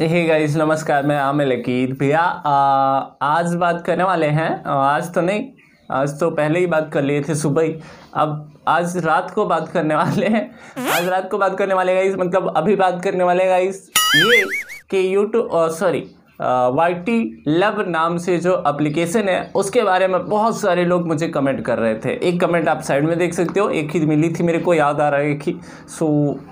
hey guys नमस्कार मैं आमिर लकीर भैया आज बात करने वाले हैं आज तो नहीं आज तो पहले ही बात कर लिए थे सुबह ही अब आज रात को बात करने वाले हैं आज रात को बात करने वाले गाइस मतलब अभी बात करने वाले गाइस ये कि YouTube sorry Y T love नाम से जो एप्लीकेशन है उसके बारे में बहुत सारे लोग मुझे कमेंट कर रहे थे एक कमेंट आप साइड में देख सकते हो एक ही मिली थी मेरे को याद आ रहा है कि सो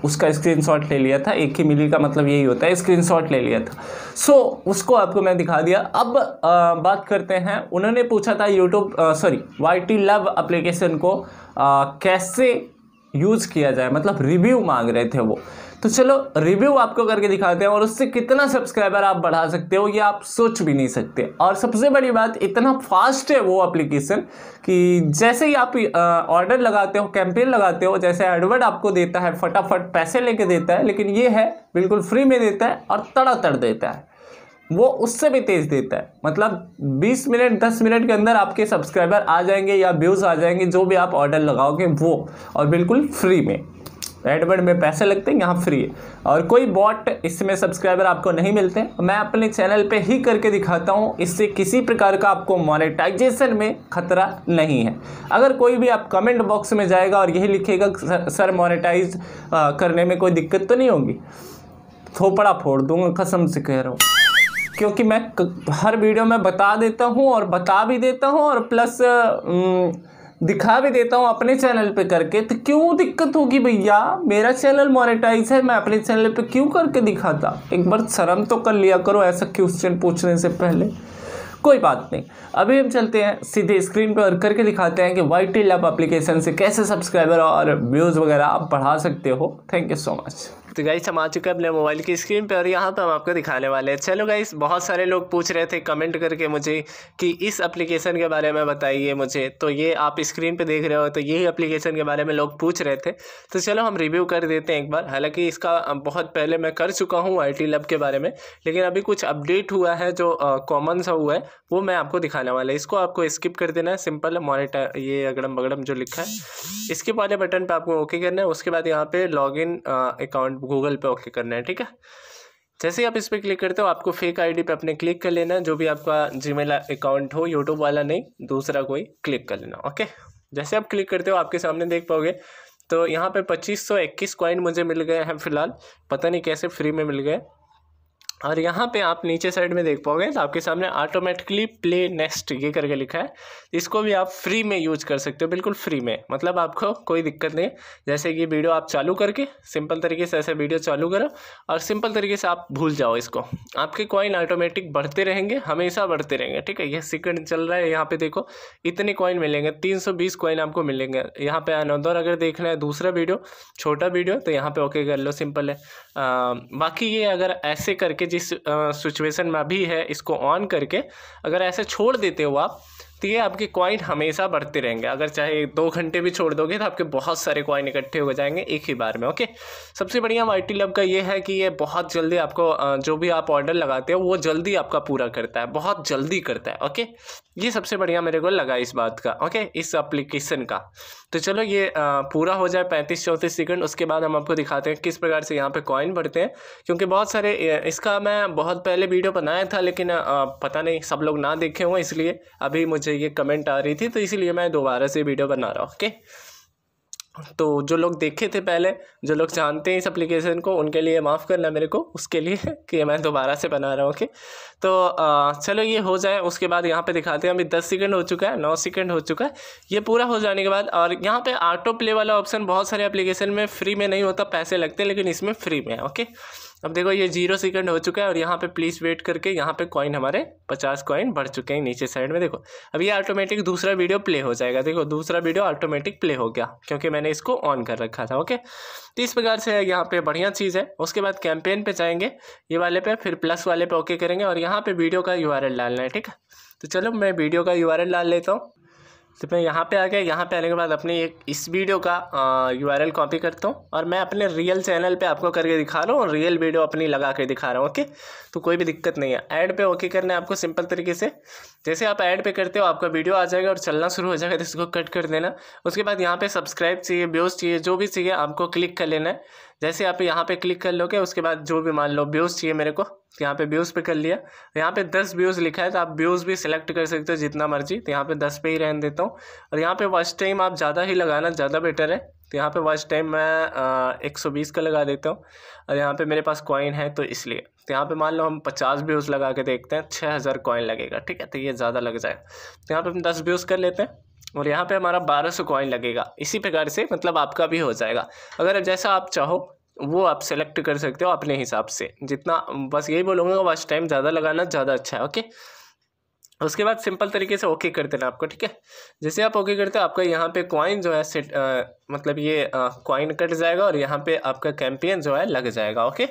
उसका स्क्रीनशॉट ले लिया था एक ही मिली का मतलब यही होता है स्क्रीनशॉट ले लिया था सो उसको आपको मैं दिखा दिया अब आ, बात करते हैं उन्होंने पूछा था YouTube sorry Y T love application को आ, कैसे यूज़ किया जाए मतलब रिव्यू मांग रहे थे वो तो चलो रिव्यू आपको करके दिखाते हैं और उससे कितना सब्सक्राइबर आप बढ़ा सकते हो ये आप सोच भी नहीं सकते और सबसे बड़ी बात इतना फास्ट है वो एप्लीकेशन कि जैसे ही आप ऑर्डर लगाते हो कैंपेन लगाते हो जैसे एडवर्ड आपको देता है फटाफट पैसे लेके देता है लेकिन ये है बिल्कुल फ्री में देता है और तड़ातड़ देता है वो उससे भी तेज़ देता है मतलब 20 मिनट 10 मिनट के अंदर आपके सब्सक्राइबर आ जाएंगे या व्यूज़ आ जाएंगे जो भी आप ऑर्डर लगाओगे वो और बिल्कुल फ्री में एडवर्ड में पैसे लगते हैं यहाँ फ्री है और कोई बॉट इसमें सब्सक्राइबर आपको नहीं मिलते मैं अपने चैनल पे ही करके दिखाता हूँ इससे किसी प्रकार का आपको मोनेटाइजेशन में खतरा नहीं है अगर कोई भी आप कमेंट बॉक्स में जाएगा और यही लिखेगा सर, मोनेटाइज करने में कोई दिक्कत तो नहीं होगी थोपड़ा फोड़ दूंगा कसम से कह रहा हूँ क्योंकि मैं हर वीडियो में बता देता हूँ और बता भी देता हूँ और प्लस न, दिखा भी देता हूँ अपने चैनल पे करके तो क्यों दिक्कत होगी भैया मेरा चैनल मोनेटाइज है मैं अपने चैनल पे क्यों करके दिखाता एक बार शर्म तो कर लिया करो ऐसा क्वेश्चन पूछने से पहले कोई बात नहीं अभी हम चलते हैं सीधे स्क्रीन पर करके दिखाते हैं कि वाई टेल ऐप अप्लीकेशन से कैसे सब्सक्राइबर और व्यूज़ वगैरह आप बढ़ा सकते हो थैंक यू सो मच तो गाइस हम आ चुके हैं अपने मोबाइल की स्क्रीन पर और यहाँ पर हम आपको दिखाने वाले हैं चलो गाइस बहुत सारे लोग पूछ रहे थे कमेंट करके मुझे कि इस एप्लीकेशन के बारे में बताइए मुझे तो ये आप स्क्रीन पे देख रहे हो तो यही एप्लीकेशन के बारे में लोग पूछ रहे थे तो चलो हम रिव्यू कर देते हैं एक बार हालाँकि इसका बहुत पहले मैं कर चुका हूँ आई टी लैब के बारे में लेकिन अभी कुछ अपडेट हुआ है जो कॉमन सा हुआ है वो मैं आपको दिखाने वाला है इसको आपको स्किप कर देना है सिंपल मॉनिटर ये अगड़म बगड़म जो लिखा है स्किप वाले बटन पर आपको ओके करना है उसके बाद यहाँ पे लॉगिन अकाउंट गूगल पे ओके करना है ठीक है जैसे ही आप इस पर क्लिक करते हो आपको फेक आईडी पे अपने क्लिक कर लेना है जो भी आपका जी अकाउंट हो यूट्यूब वाला नहीं दूसरा कोई क्लिक कर लेना ओके जैसे आप क्लिक करते हो आपके सामने देख पाओगे तो यहाँ पे पच्चीस सौ इक्कीस मुझे मिल गए हैं फिलहाल पता नहीं कैसे फ्री में मिल गए और यहाँ पे आप नीचे साइड में देख पाओगे तो आपके सामने ऑटोमेटिकली प्ले नेक्स्ट ये करके लिखा है इसको भी आप फ्री में यूज कर सकते हो बिल्कुल फ्री में मतलब आपको कोई दिक्कत नहीं जैसे कि वीडियो आप चालू करके सिंपल तरीके से ऐसे वीडियो चालू करो और सिंपल तरीके से आप भूल जाओ इसको आपके कॉइन ऑटोमेटिक बढ़ते रहेंगे हमेशा बढ़ते रहेंगे ठीक है ये सिकंड चल रहा है यहाँ पर देखो इतने कॉइन मिलेंगे तीन कॉइन आपको मिलेंगे यहाँ पर अनोदर अगर देखना है दूसरा वीडियो छोटा वीडियो तो यहाँ पर ओके कर लो सिंपल है बाकी ये अगर ऐसे करके जिस सिचुएशन में अभी है इसको ऑन करके अगर ऐसे छोड़ देते हो आप इसलिए आपके कॉइन हमेशा बढ़ते रहेंगे अगर चाहे दो घंटे भी छोड़ दोगे तो आपके बहुत सारे कॉइन इकट्ठे हो जाएंगे एक ही बार में ओके सबसे बढ़िया वाइटी लब का ये है कि ये बहुत जल्दी आपको जो भी आप ऑर्डर लगाते हो वो जल्दी आपका पूरा करता है बहुत जल्दी करता है ओके ये सबसे बढ़िया मेरे को लगा इस बात का ओके इस अप्लीकेशन का तो चलो ये पूरा हो जाए पैंतीस चौंतीस सेकेंड उसके बाद हम आपको दिखाते हैं किस प्रकार से यहाँ पर कॉइन बढ़ते हैं क्योंकि बहुत सारे इसका मैं बहुत पहले वीडियो बनाया था लेकिन पता नहीं सब लोग ना देखे हुए इसलिए अभी मुझे ये कमेंट आ रही थी तो इसीलिए मैं दोबारा से वीडियो बना रहा हूँ ओके तो जो लोग देखे थे पहले जो लोग जानते हैं इस एप्लीकेशन को उनके लिए माफ़ करना मेरे को उसके लिए कि मैं दोबारा से बना रहा हूँ ओके तो आ, चलो ये हो जाए उसके बाद यहाँ पे दिखाते हैं अभी दस सेकंड हो चुका है नौ सेकंड हो चुका है ये पूरा हो जाने के बाद और यहाँ पे ऑटो प्ले वाला ऑप्शन बहुत सारे एप्लीकेशन में फ्री में नहीं होता पैसे लगते लेकिन इसमें फ्री में है ओके अब देखो ये जीरो सेकंड हो चुका है और यहाँ पे प्लीज़ वेट करके यहाँ पे कॉइन हमारे पचास कॉइन बढ़ चुके हैं नीचे साइड में देखो अब ये ऑटोमेटिक दूसरा वीडियो प्ले हो जाएगा देखो दूसरा वीडियो ऑटोमेटिक प्ले हो गया क्योंकि मैंने इसको ऑन कर रखा था ओके तो इस प्रकार से यहाँ पर बढ़िया चीज़ है उसके बाद कैंपेन पर जाएंगे ये वाले पर फिर प्लस वाले पर ओके करेंगे और यहाँ पर वीडियो का यू डालना है ठीक है तो चलो मैं वीडियो का यू डाल लेता हूँ सिर्फ तो मैं यहाँ पे आ गया यहाँ पे आने के बाद अपने एक इस वीडियो का यू आर कॉपी करता हूँ और मैं अपने रियल चैनल पे आपको करके दिखा रहा हूँ और रियल वीडियो अपनी लगा कर दिखा रहा हूँ ओके तो कोई भी दिक्कत नहीं है ऐड पे ओके करना है आपको सिंपल तरीके से जैसे आप ऐड पे करते हो आपका वीडियो आ जाएगा और चलना शुरू हो जाएगा तो इसको कट कर देना उसके बाद यहाँ पर सब्सक्राइब चाहिए ब्योज चाहिए जो भी चाहिए आपको क्लिक कर लेना है जैसे आप यहाँ पे क्लिक कर लोगे उसके बाद जो भी मान लो व्यूज़ चाहिए मेरे को यहाँ पे व्यूज़ पे कर लिया यहाँ पे दस व्यूज़ लिखा है तो आप व्यूज़ भी सिलेक्ट कर सकते हो जितना मर्जी तो यहाँ पे दस पे ही रहने देता हूँ और यहाँ पे वॉच टाइम आप ज़्यादा ही लगाना ज़्यादा बेटर है तो यहाँ पे वॉच टाइम मैं एक सौ बीस का लगा देता हूँ और यहाँ पे मेरे पास कॉइन है तो इसलिए तो यहाँ पे मान लो हम पचास व्यूज़ लगा के देखते हैं छः हज़ार कॉइन लगेगा ठीक है तो ये ज़्यादा लग जाएगा तो यहाँ पे हम दस व्यूज़ कर लेते हैं और यहाँ पे हमारा 1200 कॉइन लगेगा इसी प्रकार से मतलब आपका भी हो जाएगा अगर जैसा आप चाहो वो आप सेलेक्ट कर सकते हो अपने हिसाब से जितना बस यही बोलूँगा वॉच टाइम ज़्यादा लगाना ज़्यादा अच्छा है ओके उसके बाद सिंपल तरीके से ओके कर देना आपको ठीक है जैसे आप ओके करते हो आपका यहाँ पे कॉइन जो है सेट मतलब ये कॉइन कट जाएगा और यहाँ पे आपका कैंपेन जो है लग जाएगा ओके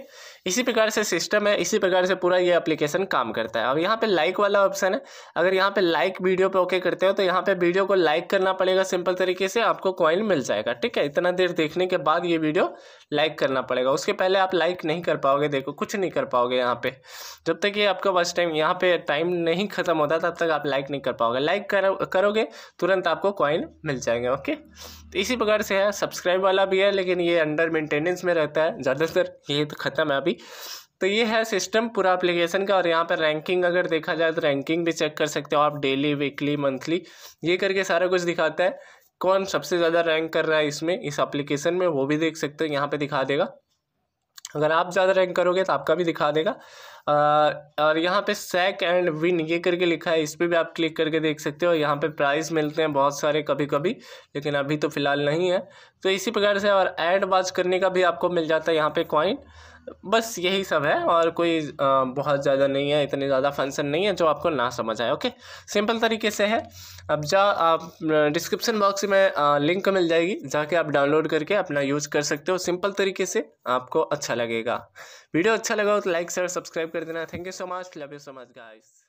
इसी प्रकार से सिस्टम है इसी प्रकार से पूरा ये एप्लीकेशन काम करता है अब यहाँ पे लाइक वाला ऑप्शन है अगर यहाँ पे लाइक वीडियो पे ओके करते हो तो यहाँ पे वीडियो को लाइक करना पड़ेगा सिंपल तरीके से आपको कॉइन मिल जाएगा ठीक है इतना देर देखने के बाद ये वीडियो लाइक करना पड़ेगा उसके पहले आप लाइक नहीं कर पाओगे देखो कुछ नहीं कर पाओगे यहाँ पे जब तक ये आपका फर्स्ट टाइम यहाँ पे टाइम नहीं खत्म होता तब तक आप लाइक नहीं कर पाओगे लाइक करोगे तुरंत आपको कॉइन मिल जाएंगे ओके तो इसी प्रकार से से है सब्सक्राइब वाला भी है लेकिन ये अंडर मेंटेनेंस में रहता है ज़्यादातर ये तो ख़त्म है अभी तो ये है सिस्टम पूरा एप्लीकेशन का और यहाँ पर रैंकिंग अगर देखा जाए तो रैंकिंग भी चेक कर सकते हो आप डेली वीकली मंथली ये करके सारा कुछ दिखाता है कौन सबसे ज़्यादा रैंक कर रहा है इसमें इस एप्लीकेशन में वो भी देख सकते हो यहाँ पे दिखा देगा अगर आप ज़्यादा रैंक करोगे तो आपका भी दिखा देगा आ, और यहाँ पे सैक एंड विन ये करके लिखा है इस पर भी आप क्लिक करके देख सकते हो यहाँ पे प्राइस मिलते हैं बहुत सारे कभी कभी लेकिन अभी तो फ़िलहाल नहीं है तो इसी प्रकार से और एड वाच करने का भी आपको मिल जाता है यहाँ पे कॉइन बस यही सब है और कोई बहुत ज़्यादा नहीं है इतने ज़्यादा फंक्शन नहीं है जो आपको ना समझ आए ओके सिंपल तरीके से है अब जा आप डिस्क्रिप्शन बॉक्स में लिंक मिल जाएगी जाके आप डाउनलोड करके अपना यूज़ कर सकते हो सिंपल तरीके से आपको अच्छा लगेगा वीडियो अच्छा लगा हो तो लाइक शेयर सब्सक्राइब कर देना thank you so much love you so much guys